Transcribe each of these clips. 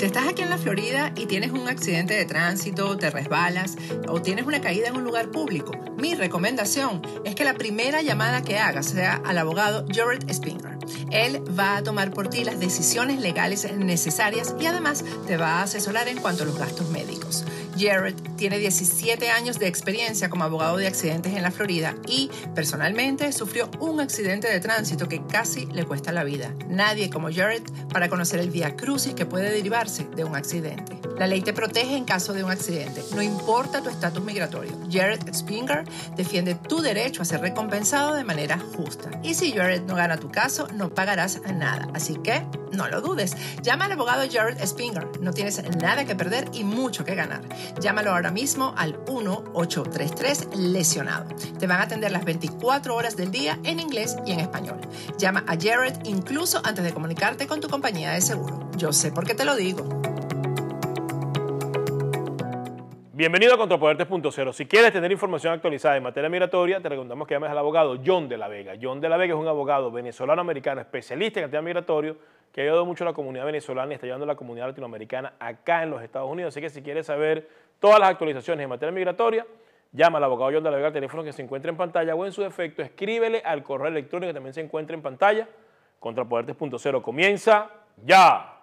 Si estás aquí en la Florida y tienes un accidente de tránsito, te resbalas o tienes una caída en un lugar público, mi recomendación es que la primera llamada que hagas sea al abogado Jared Spinger. Él va a tomar por ti las decisiones legales necesarias y además te va a asesorar en cuanto a los gastos médicos. Jared tiene 17 años de experiencia como abogado de accidentes en la Florida y personalmente sufrió un accidente de tránsito que casi le cuesta la vida. Nadie como Jared para conocer el día crucis que puede derivarse de un accidente. La ley te protege en caso de un accidente, no importa tu estatus migratorio. Jared Spinger defiende tu derecho a ser recompensado de manera justa. Y si Jared no gana tu caso, no pagarás nada. Así que no lo dudes. Llama al abogado Jared Spinger. No tienes nada que perder y mucho que ganar. Llámalo ahora mismo al 1 833 lesionado. Te van a atender las 24 horas del día en inglés y en español. Llama a Jared incluso antes de comunicarte con tu compañía de seguro. Yo sé por qué te lo digo. Bienvenido a Contrapodertes.0. Si quieres tener información actualizada en materia migratoria, te recomendamos que llames al abogado John de la Vega. John de la Vega es un abogado venezolano-americano especialista en materia tema migratorio que ha ayudado mucho a la comunidad venezolana y está ayudando a la comunidad latinoamericana acá en los Estados Unidos. Así que si quieres saber todas las actualizaciones en materia migratoria, llama al abogado John de la Vega al teléfono que se encuentra en pantalla o en su defecto, escríbele al correo electrónico que también se encuentra en pantalla. Contrapodertes.0 comienza ya.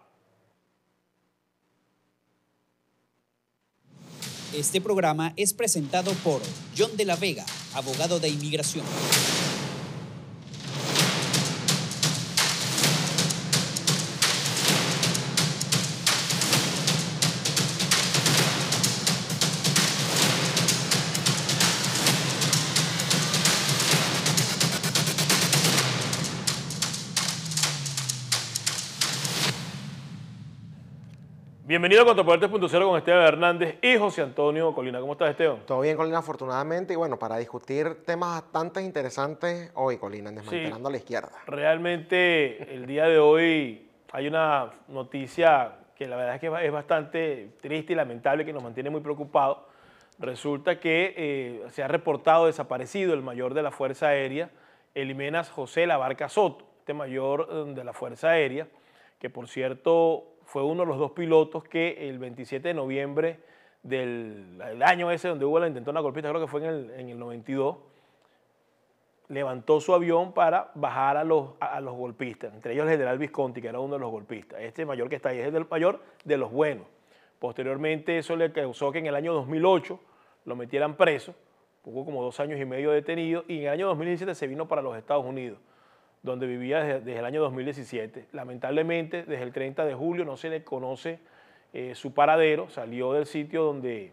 Este programa es presentado por John de la Vega, abogado de inmigración. Bienvenido a Contrapoder 3.0 con Esteban Hernández y José Antonio Colina. ¿Cómo estás, Esteban? Todo bien, Colina, afortunadamente. Y bueno, para discutir temas bastante interesantes hoy, Colina, en Desmantelando a la Izquierda. Realmente, el día de hoy hay una noticia que la verdad es que es bastante triste y lamentable, que nos mantiene muy preocupados. Resulta que eh, se ha reportado desaparecido el mayor de la Fuerza Aérea, Elimenas José Labarca Soto, este mayor eh, de la Fuerza Aérea, que por cierto fue uno de los dos pilotos que el 27 de noviembre del, año ese donde hubo la intentona golpista, creo que fue en el, 92, levantó su avión para bajar a los, a los golpistas, entre ellos el general Visconti, que era uno de los golpistas. Este mayor que está ahí es el mayor de los buenos. Posteriormente eso le causó que en el año 2008 lo metieran preso, hubo como dos años y medio detenido, y en el año 2017 se vino para los Estados Unidos donde vivía desde, el año 2017. Lamentablemente, desde el 30 de julio no se le conoce eh, su paradero, salió del sitio donde,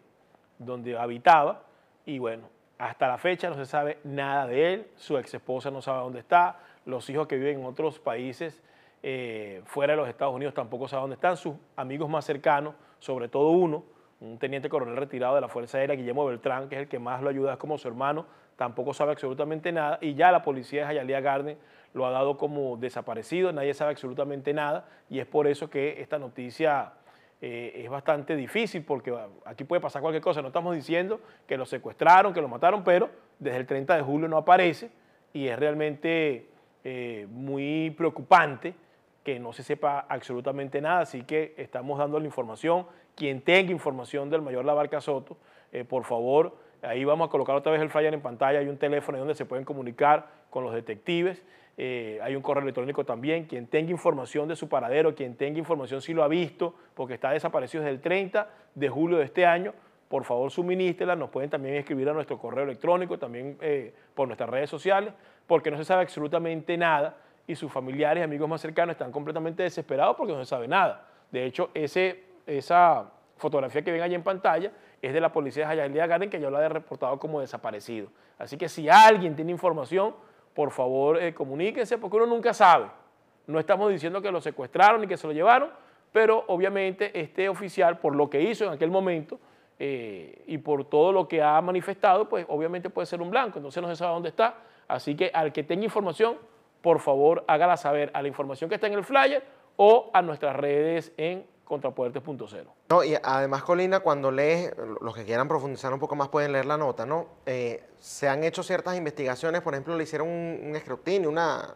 donde habitaba y bueno, hasta la fecha no se sabe nada de él, su ex esposa no sabe dónde está, los hijos que viven en otros países eh, fuera de los Estados Unidos tampoco saben dónde están, sus amigos más cercanos, sobre todo uno, un teniente coronel retirado de la Fuerza Aérea, Guillermo Beltrán, que es el que más lo ayuda, es como su hermano, tampoco sabe absolutamente nada, y ya la policía de Jayalía Garden lo ha dado como desaparecido, nadie sabe absolutamente nada y es por eso que esta noticia eh, es bastante difícil porque aquí puede pasar cualquier cosa, no estamos diciendo que lo secuestraron, que lo mataron, pero desde el 30 de julio no aparece y es realmente eh, muy preocupante que no se sepa absolutamente nada, así que estamos dando la información. Quien tenga información del mayor Labarca Soto, eh, por favor, ahí vamos a colocar otra vez el flyer en pantalla, hay un teléfono donde se pueden comunicar con los detectives. Eh, hay un correo electrónico también. Quien tenga información de su paradero, quien tenga información si lo ha visto, porque está desaparecido desde el 30 de julio de este año, por favor suministrela. Nos pueden también escribir a nuestro correo electrónico, también eh, por nuestras redes sociales, porque no se sabe absolutamente nada y sus familiares y amigos más cercanos están completamente desesperados porque no se sabe nada. De hecho, esa fotografía que ven allí en pantalla es de la policía de Jayalía Garden que ya lo ha reportado como desaparecido. Así que si alguien tiene información, por favor eh, comuníquense, porque uno nunca sabe. No estamos diciendo que lo secuestraron y que se lo llevaron, pero obviamente este oficial, por lo que hizo en aquel momento eh, y por todo lo que ha manifestado, pues obviamente puede ser un blanco, entonces no se sabe dónde está. Así que al que tenga información, por favor hágala saber a la información que está en el flyer o a nuestras redes en Contrapuertes.0. No, y además, Colina, cuando lees, los que quieran profundizar un poco más pueden leer la nota, ¿no? Eh, se han hecho ciertas investigaciones, por ejemplo, le hicieron un, escrutinio, una,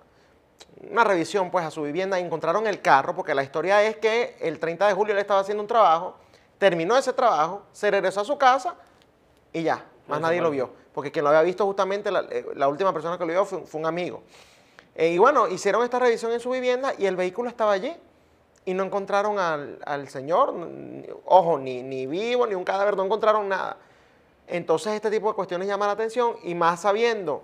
una revisión pues a su vivienda y encontraron el carro, porque la historia es que el 30 de julio él estaba haciendo un trabajo, terminó ese trabajo, se regresó a su casa y ya, más nadie lo vio, porque quien lo había visto justamente, eh, la, última persona que lo vio fue, un amigo. Eh, y bueno, hicieron esta revisión en su vivienda y el vehículo estaba allí y no encontraron al, Señor, ojo, ni, ni, vivo, ni un cadáver, no encontraron nada. Entonces este tipo de cuestiones llama la atención y más sabiendo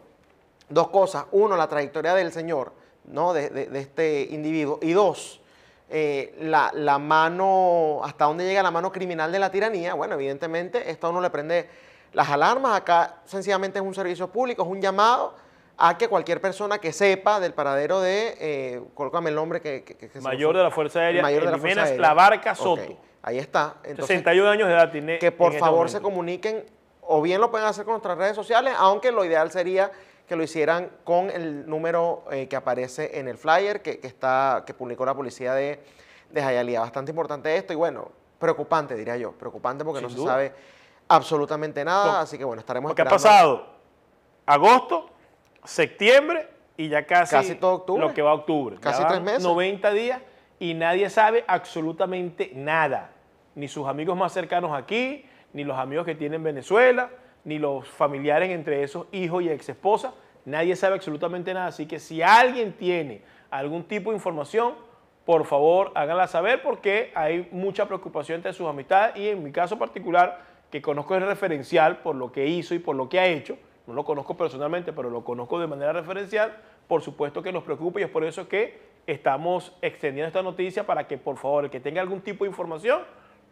dos cosas. Uno, la trayectoria del Señor, ¿no? de, este individuo. Y dos, eh, la, la, mano, hasta dónde llega la mano criminal de la tiranía. Bueno, evidentemente esto a uno le prende las alarmas. Acá sencillamente es un servicio público, es un llamado a que cualquier persona que sepa del paradero de, eh, colócame el nombre que... que, mayor de la Fuerza Aérea, mayor de la, Fuerza Barca Soto. Ahí está. Entonces, 61 años de edad tiene. Que por este favor se comuniquen, o bien lo pueden hacer con nuestras redes sociales, aunque lo ideal sería que lo hicieran con el número eh, que aparece en el flyer que, está, que publicó la policía de, de Jayalía. Bastante importante esto y bueno, preocupante diría yo, preocupante porque no se sabe absolutamente nada, así que bueno, estaremos ¿Qué ha pasado? Agosto, septiembre y ya casi, todo octubre. lo que va a octubre. Casi tres meses. 90 días y nadie sabe absolutamente nada. Ni sus amigos más cercanos aquí, ni los amigos que tienen Venezuela, ni los familiares entre esos hijos y ex esposa. Nadie sabe absolutamente nada. Así que si alguien tiene algún tipo de información, por favor háganla saber porque hay mucha preocupación entre sus amistades y en mi caso particular, que conozco el referencial por lo que hizo y por lo que ha hecho, no lo conozco personalmente, pero lo conozco de manera referencial, por supuesto que nos preocupa y es por eso que estamos extendiendo esta noticia para que, por favor, el que tenga algún tipo de información,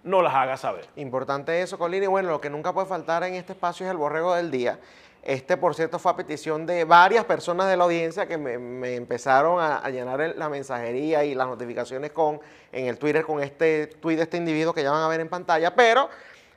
no las haga saber. Importante eso, Colina. Y bueno, lo que nunca puede faltar en este espacio es el borrego del día. Este, por cierto, fue a petición de varias personas de la audiencia que me, empezaron a, llenar la mensajería y las notificaciones con, en el Twitter con este tweet de este individuo que ya van a ver en pantalla. Pero,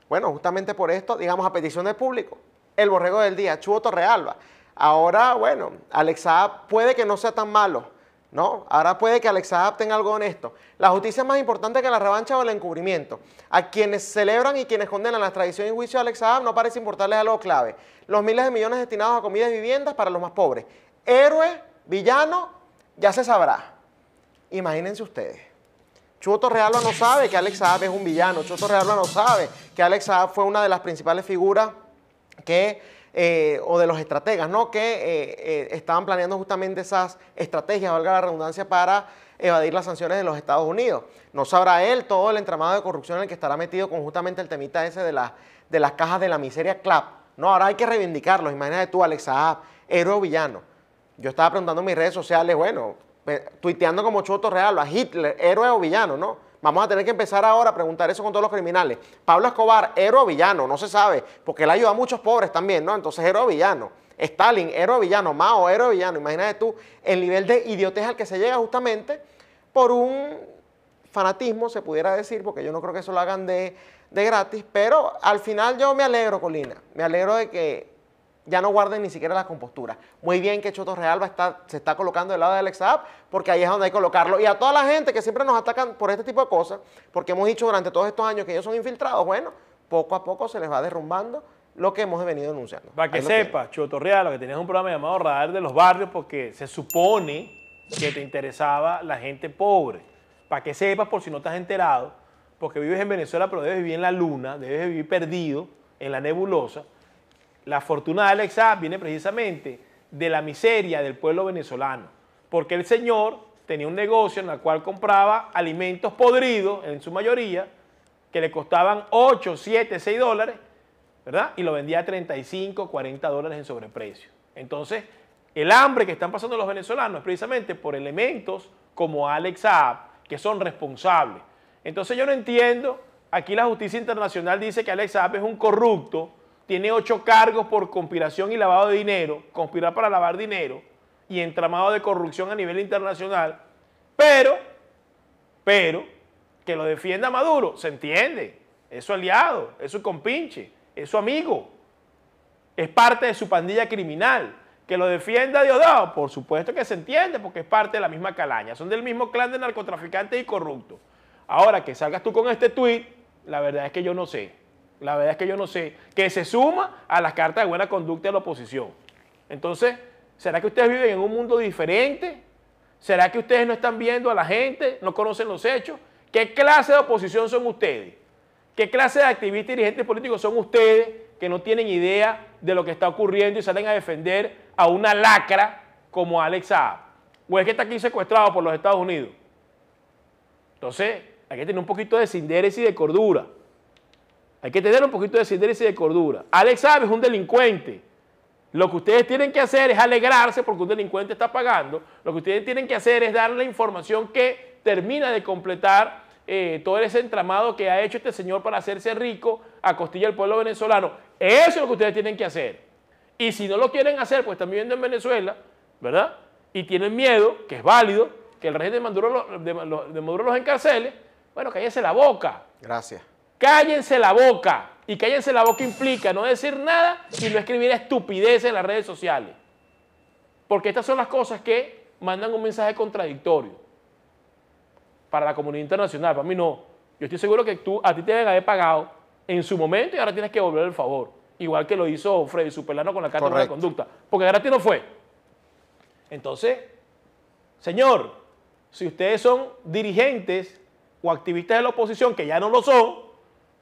bueno, justamente por esto, digamos, a petición del público, el borrego del día, Chubo Torrealba. Ahora, bueno, Alexa puede que no sea tan malo, ¿no? Ahora puede que Alexa tenga algo honesto. La justicia es más importante que la revancha o el encubrimiento. A quienes celebran y quienes condenan las tradiciones y juicio de no parece importarles algo clave. Los miles de millones destinados a comidas y viviendas para los más pobres. Héroe, villano, ya se sabrá. Imagínense ustedes. Chuto Torrealba no sabe que Alex es un villano. Chuto Torrealba no sabe que Alex fue una de las principales figuras que, eh, o de los estrategas, ¿no? que eh, eh, estaban planeando justamente esas estrategias, valga la redundancia, para evadir las sanciones de los Estados Unidos. No sabrá él todo el entramado de corrupción en el que estará metido con justamente el temita ese de, las de las cajas de la miseria CLAP. No, ahora hay que reivindicarlos. Imagínate tú, Alex Saab, héroe o villano. Yo estaba preguntando en mis redes sociales, bueno, tuiteando como Choto Real, a Hitler, héroe o villano, ¿no? Vamos a tener que empezar ahora a preguntar eso con todos los criminales. Pablo Escobar, héroe o villano, no se sabe, porque él ayuda a muchos pobres también, ¿no? Entonces, héroe o villano. Stalin, héroe o villano. Mao, héroe o villano. Imagínate tú el nivel de idiotez al que se llega justamente por un fanatismo, se pudiera decir, porque yo no creo que eso lo hagan de, de gratis, pero al final yo me alegro, Colina, me alegro de que ya no guarden ni siquiera la compostura. Muy bien que Choto Realba está, se está colocando del lado de Alexa porque ahí es donde hay que colocarlo. Y a toda la gente que siempre nos atacan por este tipo de cosas, porque hemos dicho durante todos estos años que ellos son infiltrados, bueno, poco a poco se les va derrumbando lo que hemos venido denunciando. Para que sepas, Choto lo que tenías un programa llamado Radar de los Barrios, porque se supone que te interesaba la gente pobre. Para que sepas, por si no te has enterado, porque vives en Venezuela, pero debes vivir en la luna, debes vivir perdido, en la nebulosa, la fortuna de Alex Saab viene precisamente de la miseria del pueblo venezolano, porque el señor tenía un negocio en el cual compraba alimentos podridos, en su mayoría, que le costaban 8, 7, 6 dólares, ¿verdad? Y lo vendía a 35, 40 dólares en sobreprecio. Entonces, el hambre que están pasando los venezolanos es precisamente por elementos como Alex Saab, que son responsables. Entonces yo no entiendo, aquí la justicia internacional dice que Alex Saab es un corrupto, tiene ocho cargos por conspiración y lavado de dinero, conspirar para lavar dinero y entramado de corrupción a nivel internacional, pero, pero, que lo defienda Maduro, se entiende, es su aliado, es su compinche, es su amigo, es parte de su pandilla criminal. Que lo defienda Diosdado, por supuesto que se entiende, porque es parte de la misma calaña, son del mismo clan de narcotraficantes y corruptos. Ahora que salgas tú con este tuit, la verdad es que yo no sé la verdad es que yo no sé, que se suma a las cartas de buena conducta de la oposición. Entonces, ¿será que ustedes viven en un mundo diferente? ¿Será que ustedes no están viendo a la gente, no conocen los hechos? ¿Qué clase de oposición son ustedes? ¿Qué clase de activistas y dirigentes políticos son ustedes que no tienen idea de lo que está ocurriendo y salen a defender a una lacra como Alex Saab? ¿O es que está aquí secuestrado por los Estados Unidos? Entonces, hay que tener un poquito de cinderes y de cordura. Hay que tener un poquito de sinceridad y de cordura. Alex es un delincuente. Lo que ustedes tienen que hacer es alegrarse porque un delincuente está pagando. Lo que ustedes tienen que hacer es dar la información que termina de completar eh, todo ese entramado que ha hecho este señor para hacerse rico a costilla del pueblo venezolano. Eso es lo que ustedes tienen que hacer. Y si no lo quieren hacer, pues están viviendo en Venezuela, ¿verdad? Y tienen miedo, que es válido, que el régimen de Maduro, los, Maduro los encarcele. Bueno, cállese la boca. Gracias. Cállense la boca. Y cállense la boca implica no decir nada y no escribir estupidez en las redes sociales. Porque estas son las cosas que mandan un mensaje contradictorio para la comunidad internacional. Para mí no. Yo estoy seguro que tú, a ti te deben haber pagado en su momento y ahora tienes que volver el favor. Igual que lo hizo Freddy Superlano con la Carta de Conducta. Porque ti no fue. Entonces, señor, si ustedes son dirigentes o activistas de la oposición, que ya no lo son,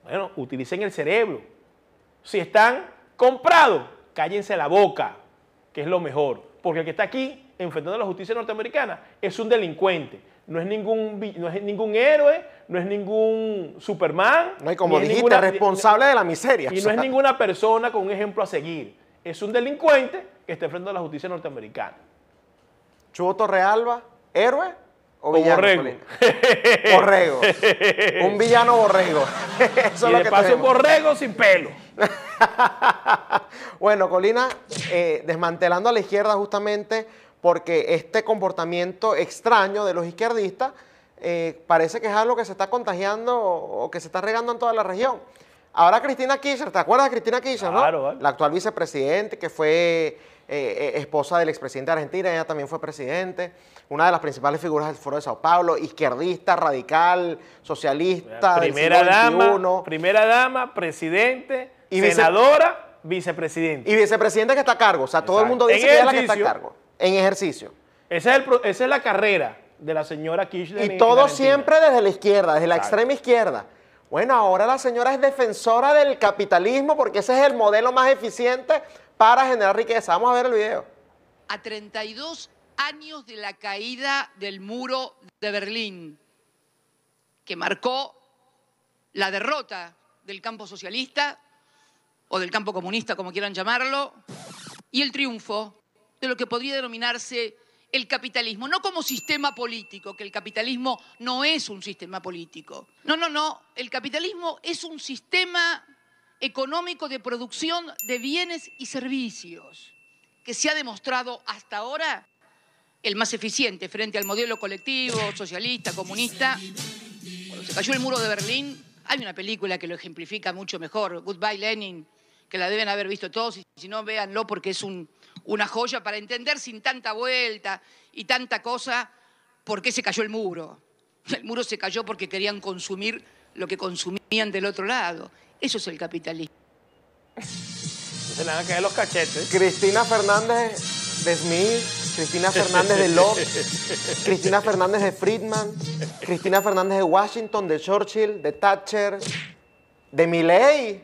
bueno, utilicen el cerebro. Si están comprados, cállense la boca, que es lo mejor. Porque el que está aquí enfrentando a la justicia norteamericana es un delincuente. No es ningún, no es ningún héroe, no es ningún Superman. No hay como dijiste, responsable de la miseria. Y no es ninguna persona con un ejemplo a seguir. Es un delincuente que está enfrentando a la justicia norteamericana. Chubo Realba, héroe o, borrego. borrego. un villano borrego. Eso es lo que un borrego sin pelo. bueno, Colina, eh, desmantelando a la izquierda justamente porque este comportamiento extraño de los izquierdistas eh, parece que es algo que se está contagiando o, que se está regando en toda la región. Ahora Cristina Kirchner, ¿te acuerdas de Cristina Kirchner? Claro, no? La actual vicepresidente que fue eh, eh, esposa del expresidente de Argentina, ella también fue presidente, una de las principales figuras del Foro de Sao Paulo, izquierdista, radical, socialista, primera dama, primera dama, presidente, y senadora, vicepresidente. Y vicepresidente que está a cargo, o sea, todo el mundo dice que ella es la que está a cargo, en ejercicio. Esa es, la carrera de la señora Kirchner. Y todo siempre desde la izquierda, desde la extrema izquierda. Bueno, ahora la señora es defensora del capitalismo porque ese es el modelo más eficiente para generar riqueza. Vamos a ver el video. A 32 años de la caída del muro de Berlín, que marcó la derrota del campo socialista o del campo comunista, como quieran llamarlo, y el triunfo de lo que podría denominarse el capitalismo, no como sistema político, que el capitalismo no es un sistema político. No, no, no, el capitalismo es un sistema económico de producción de bienes y servicios, que se ha demostrado hasta ahora el más eficiente frente al modelo colectivo, socialista, comunista. Cuando se cayó el muro de Berlín, hay una película que lo ejemplifica mucho mejor, Goodbye Lenin, que la deben haber visto todos, y si no, véanlo porque es una joya para entender sin tanta vuelta y tanta cosa por qué se cayó el muro. El muro se cayó porque querían consumir lo que consumían del otro lado. Eso es el capitalismo. Se le van a caer los cachetes. Cristina Fernández de Smith, Cristina Fernández de Locke, Cristina Fernández de Friedman, Cristina Fernández de Washington, de Churchill, de Thatcher, de Milley.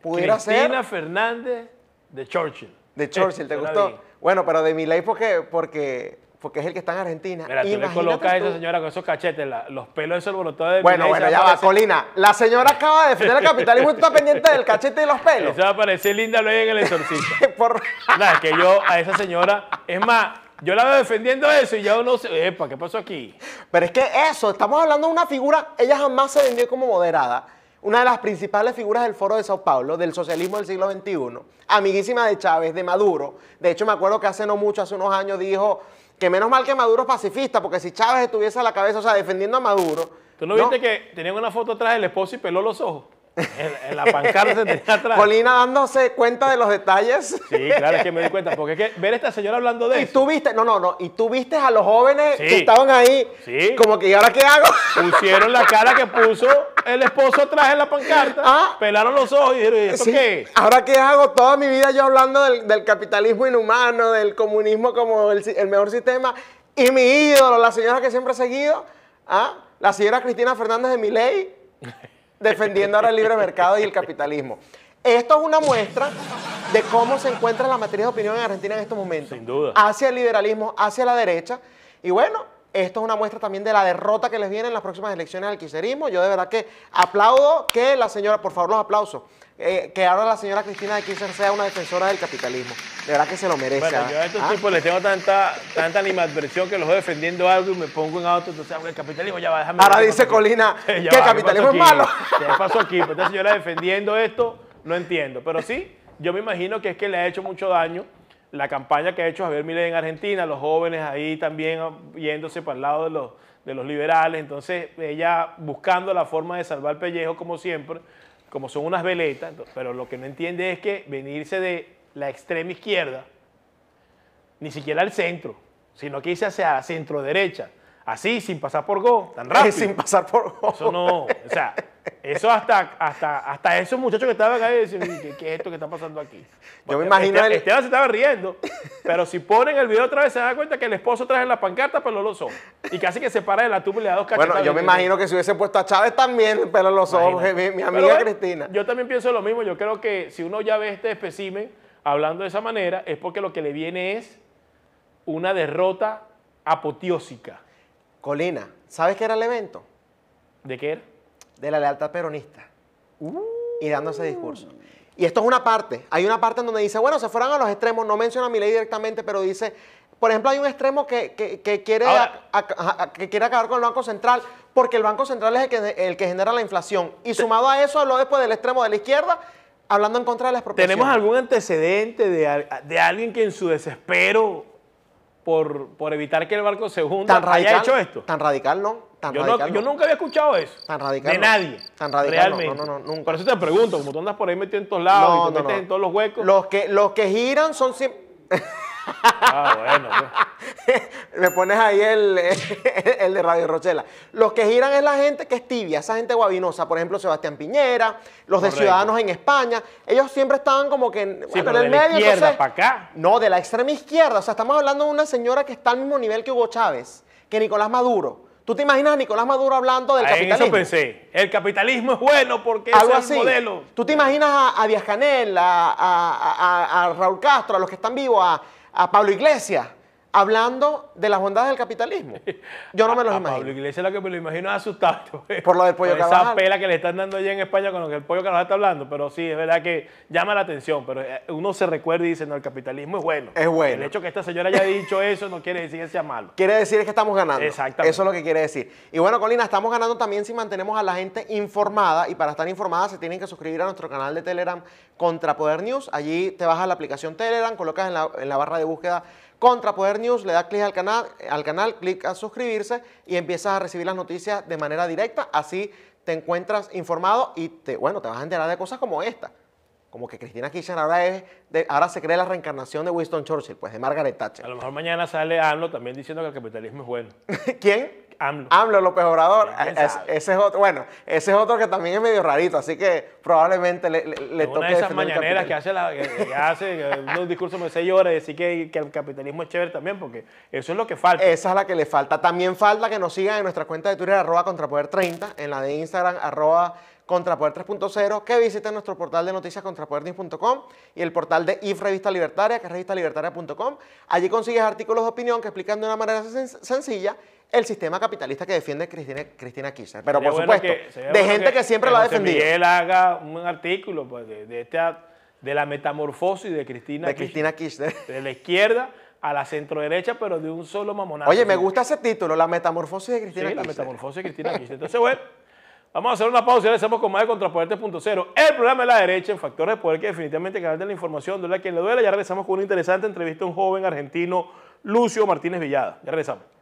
Pudiera Cristina Fernández de Churchill. De Churchill, ¿te gustó? Bueno, pero de Milley porque, porque porque es el que está en Argentina. Mira, tú le colocas a esa señora con esos cachetes, los pelos de bolotones de Bueno, bueno, ya va, Colina. La señora acaba de defender el capitalismo y tú pendiente del cachete y los pelos. Se va a parecer linda lo en el exorcista. es que yo a esa señora, es más, yo la veo defendiendo eso y ya no sé, epa, ¿qué pasó aquí? Pero es que eso, estamos hablando de una figura, ella jamás se vendió como moderada. Una de las principales figuras del Foro de Sao Paulo, del socialismo del siglo XXI, amiguísima de Chávez, de Maduro. De hecho, me acuerdo que hace no mucho, hace unos años, dijo, que menos mal que Maduro es pacifista, porque si Chávez estuviese a la cabeza, o sea, defendiendo a Maduro. ¿Tú no, viste que tenían una foto atrás del esposo y peló los ojos? En, la pancarta tenía atrás. Colina dándose cuenta de los detalles. Sí, claro, es que me di cuenta, porque es que ver a esta señora hablando de y eso. Y tú viste, no, no, no, y tú viste a los jóvenes que estaban ahí, sí. como que, ¿y ahora qué hago? Pusieron la cara que puso el esposo atrás en la pancarta, ah. pelaron los ojos y dijeron, ¿y esto qué ¿Ahora qué hago? Toda mi vida yo hablando del, capitalismo inhumano, del comunismo como el, mejor sistema, y mi ídolo, la señora que siempre he seguido, ¿ah? la señora Cristina Fernández de Miley defendiendo ahora el libre mercado y el capitalismo. Esto es una muestra de cómo se encuentra la materia de opinión en Argentina en estos momentos. Sin duda. Hacia el liberalismo, hacia la derecha. Y bueno, esto es una muestra también de la derrota que les viene en las próximas elecciones al kirchnerismo. Yo de verdad que aplaudo que la señora, por favor los aplausos, eh, que ahora la señora Cristina de Kirchner sea una defensora del capitalismo. De verdad que se lo merece. Bueno, ¿ah? yo a estos ¿Ah? tipos les tengo tanta, tanta animadversión que los veo defendiendo algo y me pongo en auto. Entonces, el capitalismo ya va, déjame. Ahora dice Colina que el capitalismo es malo. ¿Qué pasó aquí? Pues entonces, yo la defendiendo esto, no entiendo. Pero sí, yo me imagino que es que le ha hecho mucho daño la campaña que ha hecho Javier Milei en Argentina, los jóvenes ahí también viéndose para el lado de los, de los liberales. Entonces, ella buscando la forma de salvar pellejo, como siempre, como son unas veletas, pero lo que no entiende es que venirse de la extrema izquierda, ni siquiera al centro, sino que hice hacia centro derecha. Así, sin pasar por Go, tan rápido. sin pasar por Go. Eso no, o sea, eso hasta, hasta, hasta esos muchachos que estaban acá decían, ¿qué, es esto que está pasando aquí? Yo me imagino... Esteban, se estaba riendo, pero si ponen el video otra vez se da cuenta que el esposo trae la pancarta, pero no lo son. Y casi que se para de la tumba y le da dos cachetadas. Bueno, yo me imagino que si hubiese puesto a Chávez también, pero lo son mi, amiga Cristina. Yo también pienso lo mismo. Yo creo que si uno ya ve este espécimen, hablando de esa manera es porque lo que le viene es una derrota apoteósica. Colina, ¿sabes qué era el evento? ¿De qué era? De la lealtad peronista. Uh. y dando ese discurso. Y esto es una parte. Hay una parte en donde dice, bueno, se fueron a los extremos, no menciona mi ley directamente, pero dice, por ejemplo, hay un extremo que, quiere que acabar con el Banco Central, porque el Banco Central es el que, el que genera la inflación. Y sumado a eso, habló después del extremo de la izquierda, hablando en contra de las propuestas. ¿Tenemos algún antecedente de, alguien que en su desespero por, por, evitar que el barco se hunda haya hecho esto? Tan radical, ¿no? yo, nunca había escuchado eso. Tan radical. De nadie. Tan radical. Realmente. No, no, no, Por eso te pregunto, como tú andas por ahí metido en todos lados y en todos los huecos. Los que, los que giran son siempre. ah, bueno. Pues me pones ahí el, el, de Radio Rochela. Los que giran es la gente que es tibia, esa gente guabinosa, por ejemplo, Sebastián Piñera, los de Ciudadanos en España, ellos siempre estaban como que en, el medio. De la izquierda para acá. No, de la extrema izquierda. O sea, estamos hablando de una señora que está al mismo nivel que Hugo Chávez, que Nicolás Maduro. ¿Tú te imaginas a Nicolás Maduro hablando del capitalismo? Eso pensé. El capitalismo es bueno porque es el modelo. ¿Tú te imaginas a, Díaz Canel, a, a, Raúl Castro, a los que están vivos, a, Pablo Iglesias? hablando de las bondades del capitalismo. Yo no me los imagino imagino. Pablo Iglesias lo que me lo imagino asustado. Pues. Por lo del pollo con Esa pela que le están dando allí en España con lo que el pollo nos está hablando. Pero sí, es verdad que llama la atención. Pero eh, uno se recuerda y dice, no, el capitalismo es bueno. Es bueno. El hecho que esta señora haya dicho eso no quiere decir que sea malo. Quiere decir que estamos ganando. Exactamente. Eso es lo que quiere decir. Y bueno, Colina, estamos ganando también si mantenemos a la gente informada. Y para estar informada se tienen que suscribir a nuestro canal de Telegram Poder News. Allí te vas a la aplicación Telegram, colocas en la, en la barra de búsqueda contra Poder News, le das clic al canal, al canal, clic a suscribirse y empiezas a recibir las noticias de manera directa. Así te encuentras informado y te, bueno, te vas a enterar de cosas como esta. Como que Cristina Kirchner ahora, es de, ahora se cree la reencarnación de Winston Churchill, pues de Margaret Thatcher. A lo mejor mañana sale AMLO también diciendo que el capitalismo es bueno. ¿Quién? AMLO. López ah, ese es otro, bueno, ese es otro que también es medio rarito, así que probablemente le, toque. Una esas mañaneras que hace, un que, hace unos discursos de seis horas y decir que, el capitalismo es chévere también, porque eso es lo que falta. Esa es la que le falta. También falta que nos sigan en nuestra cuenta de Twitter, arroba contrapoder30, en la de Instagram, arroba Contrapoder 3.0, que visiten nuestro portal de noticias contrapoder.com y el portal de IF Revista Libertaria, que es revistalibertaria.com. Allí consigues artículos de opinión que explican de una manera sencilla el sistema capitalista que defiende Cristina, Cristina Kirchner. Pero por supuesto, de gente que, siempre lo ha defendido. Que él haga un artículo pues, de, de la metamorfosis de Cristina de De la izquierda a la centro derecha, pero de un solo mamonazo. Oye, me gusta ese título, la metamorfosis de Cristina sí, la metamorfosis de Cristina Kirchner. Entonces, bueno, vamos a hacer una pausa y regresamos con más de punto 3.0. El programa de la derecha en Factores de Poder, que definitivamente el de la información duele a quien le duele. Ya regresamos con una interesante entrevista a un joven argentino, Lucio Martínez Villada. Ya regresamos.